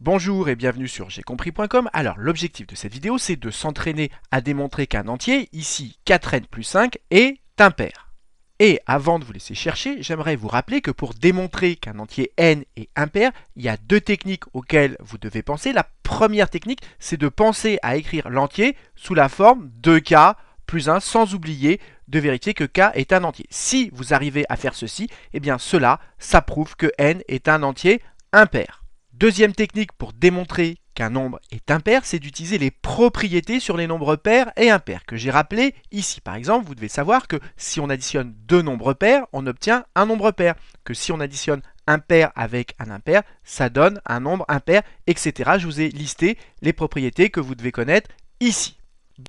Bonjour et bienvenue sur compris.com. Alors l'objectif de cette vidéo c'est de s'entraîner à démontrer qu'un entier, ici 4n plus 5, est impair. Et avant de vous laisser chercher, j'aimerais vous rappeler que pour démontrer qu'un entier n est impair, il y a deux techniques auxquelles vous devez penser. La première technique, c'est de penser à écrire l'entier sous la forme 2k plus 1 sans oublier de vérifier que k est un entier. Si vous arrivez à faire ceci, eh bien cela, ça prouve que n est un entier impair. Deuxième technique pour démontrer qu'un nombre est impair, c'est d'utiliser les propriétés sur les nombres pairs et impairs que j'ai rappelé ici. Par exemple, vous devez savoir que si on additionne deux nombres pairs, on obtient un nombre pair. Que si on additionne un pair avec un impair, ça donne un nombre impair, etc. Je vous ai listé les propriétés que vous devez connaître ici.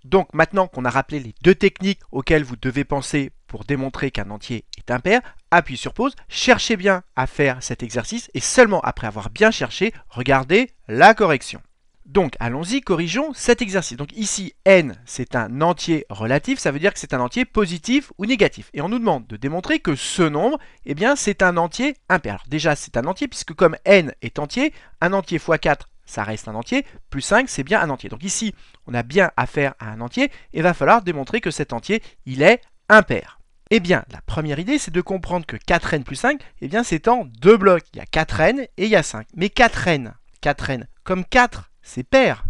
Donc maintenant qu'on a rappelé les deux techniques auxquelles vous devez penser pour démontrer qu'un entier est impair, appuyez sur pause, cherchez bien à faire cet exercice et seulement après avoir bien cherché, regardez la correction. Donc allons-y, corrigeons cet exercice. Donc ici, n, c'est un entier relatif, ça veut dire que c'est un entier positif ou négatif. Et on nous demande de démontrer que ce nombre, eh bien, c'est un entier impair. Alors déjà, c'est un entier, puisque comme n est entier, un entier x4 ça reste un entier, plus 5, c'est bien un entier. Donc ici, on a bien affaire à un entier, et va falloir démontrer que cet entier, il est impair. Eh bien, la première idée, c'est de comprendre que 4n plus 5, eh bien, c'est en deux blocs. Il y a 4n et il y a 5. Mais 4n, 4n, comme 4, c'est pair.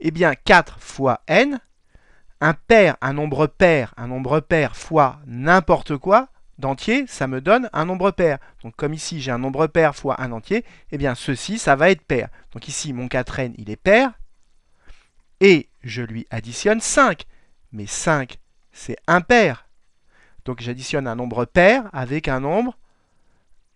Eh bien, 4 fois n, un pair, un nombre pair, un nombre pair fois n'importe quoi, entier, ça me donne un nombre pair. Donc comme ici j'ai un nombre pair fois un entier, eh bien ceci, ça va être pair. Donc ici mon 4n, il est pair, et je lui additionne 5. Mais 5, c'est impair. Donc j'additionne un nombre pair avec un nombre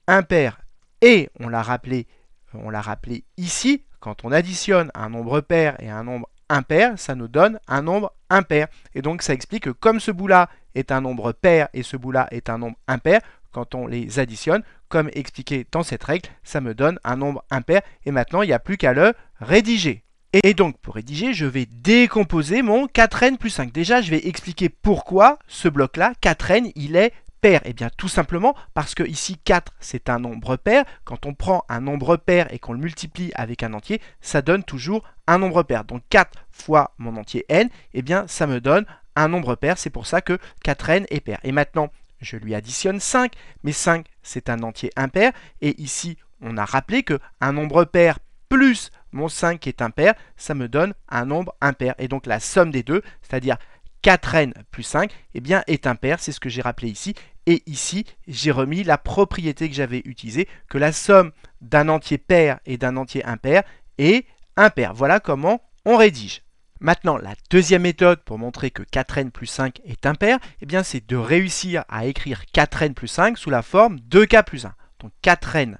impair. Et on l'a rappelé, on l'a rappelé ici, quand on additionne un nombre pair et un nombre impair, ça nous donne un nombre impair. Et donc ça explique que comme ce bout-là est un nombre pair et ce bout-là est un nombre impair, quand on les additionne, comme expliqué dans cette règle, ça me donne un nombre impair. Et maintenant, il n'y a plus qu'à le rédiger. Et donc, pour rédiger, je vais décomposer mon 4n plus 5. Déjà, je vais expliquer pourquoi ce bloc-là, 4n, il est pair et eh bien, tout simplement parce que ici, 4, c'est un nombre pair. Quand on prend un nombre pair et qu'on le multiplie avec un entier, ça donne toujours un nombre pair. Donc, 4 fois mon entier n, et eh bien, ça me donne un nombre pair, c'est pour ça que 4n est pair. Et maintenant, je lui additionne 5, mais 5 c'est un entier impair, et ici on a rappelé que un nombre pair plus mon 5 qui est impair, ça me donne un nombre impair. Et donc la somme des deux, c'est-à-dire 4n plus 5, eh bien, est impair, c'est ce que j'ai rappelé ici. Et ici, j'ai remis la propriété que j'avais utilisée, que la somme d'un entier pair et d'un entier impair est impair. Voilà comment on rédige. Maintenant, la deuxième méthode pour montrer que 4n plus 5 est impair, eh c'est de réussir à écrire 4n plus 5 sous la forme 2k plus 1. Donc 4n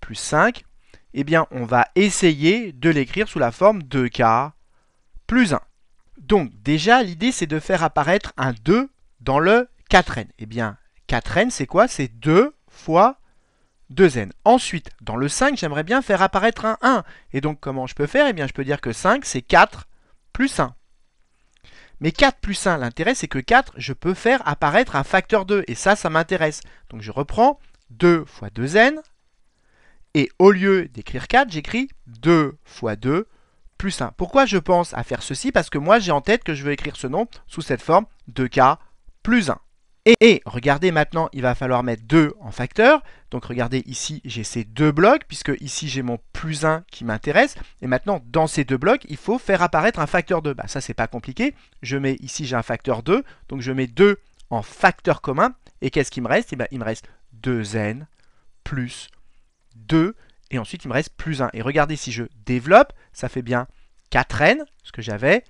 plus 5, eh bien, on va essayer de l'écrire sous la forme 2k plus 1. Donc déjà, l'idée, c'est de faire apparaître un 2 dans le 4n. Eh bien, 4n, c'est quoi C'est 2 fois 2n. Ensuite, dans le 5, j'aimerais bien faire apparaître un 1. Et donc, comment je peux faire Eh bien, je peux dire que 5, c'est 4 plus 1. Mais 4 plus 1, l'intérêt c'est que 4, je peux faire apparaître un facteur 2, et ça, ça m'intéresse. Donc je reprends 2 fois 2n, et au lieu d'écrire 4, j'écris 2 fois 2 plus 1. Pourquoi je pense à faire ceci Parce que moi j'ai en tête que je veux écrire ce nombre sous cette forme 2k plus 1. Et, regardez maintenant, il va falloir mettre 2 en facteur. Donc regardez ici, j'ai ces deux blocs, puisque ici j'ai mon plus 1 qui m'intéresse. Et maintenant, dans ces deux blocs, il faut faire apparaître un facteur 2. Bah, ça, c'est pas compliqué. Je mets ici, j'ai un facteur 2. Donc je mets 2 en facteur commun. Et qu'est-ce qui me reste eh ben, Il me reste 2n plus 2. Et ensuite, il me reste plus 1. Et regardez, si je développe, ça fait bien 4n, ce que j'avais,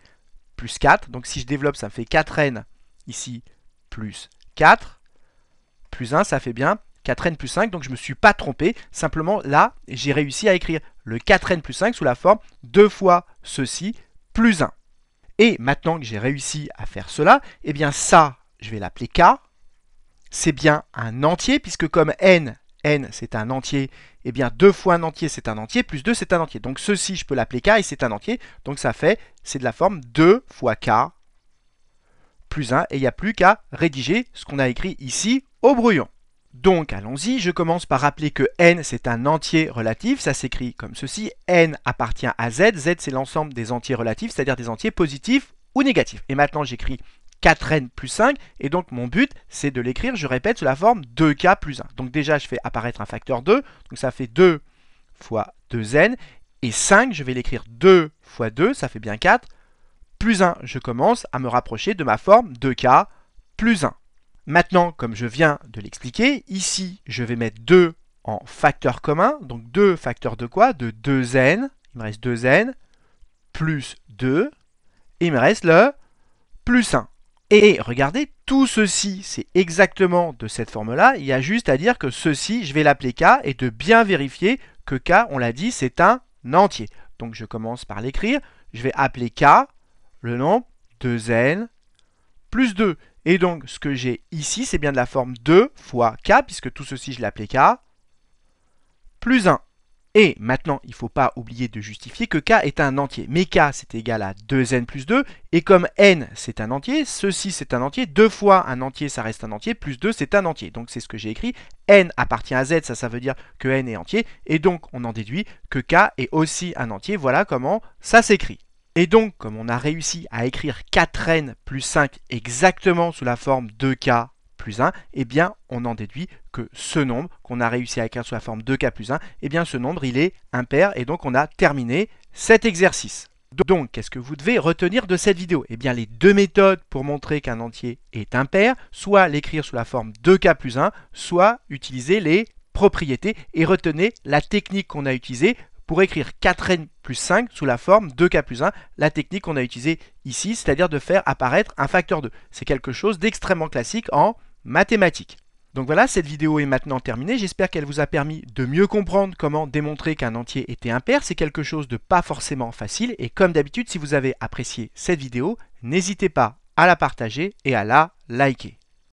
plus 4. Donc si je développe, ça me fait 4n ici, plus 4 plus 1, ça fait bien 4n plus 5, donc je ne me suis pas trompé. Simplement, là, j'ai réussi à écrire le 4n plus 5 sous la forme 2 fois ceci plus 1. Et maintenant que j'ai réussi à faire cela, eh bien ça, je vais l'appeler k. C'est bien un entier, puisque comme n, n c'est un entier, eh bien 2 fois un entier c'est un entier, plus 2 c'est un entier. Donc ceci, je peux l'appeler k et c'est un entier, donc ça fait, c'est de la forme 2 fois k 1 et il n'y a plus qu'à rédiger ce qu'on a écrit ici au brouillon. Donc allons-y, je commence par rappeler que n c'est un entier relatif, ça s'écrit comme ceci, n appartient à z, z c'est l'ensemble des entiers relatifs, c'est-à-dire des entiers positifs ou négatifs. Et maintenant j'écris 4n plus 5, et donc mon but c'est de l'écrire, je répète, sous la forme 2k plus 1. Donc déjà je fais apparaître un facteur 2, donc ça fait 2 fois 2n, et 5 je vais l'écrire 2 fois 2, ça fait bien 4, plus 1, je commence à me rapprocher de ma forme de k plus 1. Maintenant, comme je viens de l'expliquer, ici, je vais mettre 2 en facteur commun. Donc 2 facteurs de quoi De 2n. Il me reste 2n plus 2. Et il me reste le plus 1. Et regardez, tout ceci, c'est exactement de cette forme-là. Il y a juste à dire que ceci, je vais l'appeler k et de bien vérifier que k, on l'a dit, c'est un entier. Donc je commence par l'écrire. Je vais appeler k le nombre 2n plus 2. Et donc, ce que j'ai ici, c'est bien de la forme 2 fois k, puisque tout ceci, je l'appelais k, plus 1. Et maintenant, il ne faut pas oublier de justifier que k est un entier. Mais k, c'est égal à 2n plus 2. Et comme n, c'est un entier, ceci, c'est un entier. 2 fois un entier, ça reste un entier. Plus 2, c'est un entier. Donc, c'est ce que j'ai écrit. n appartient à z, ça, ça veut dire que n est entier. Et donc, on en déduit que k est aussi un entier. Voilà comment ça s'écrit. Et donc, comme on a réussi à écrire 4n plus 5 exactement sous la forme 2k plus 1, eh bien, on en déduit que ce nombre qu'on a réussi à écrire sous la forme 2k plus 1, eh bien, ce nombre, il est impair. Et donc, on a terminé cet exercice. Donc, qu'est-ce que vous devez retenir de cette vidéo Eh bien, les deux méthodes pour montrer qu'un entier est impair, soit l'écrire sous la forme 2k plus 1, soit utiliser les propriétés. Et retenez la technique qu'on a utilisée pour écrire 4n plus 5 sous la forme 2k plus 1, la technique qu'on a utilisée ici, c'est-à-dire de faire apparaître un facteur 2. C'est quelque chose d'extrêmement classique en mathématiques. Donc voilà, cette vidéo est maintenant terminée. J'espère qu'elle vous a permis de mieux comprendre comment démontrer qu'un entier était impair. C'est quelque chose de pas forcément facile. Et comme d'habitude, si vous avez apprécié cette vidéo, n'hésitez pas à la partager et à la liker.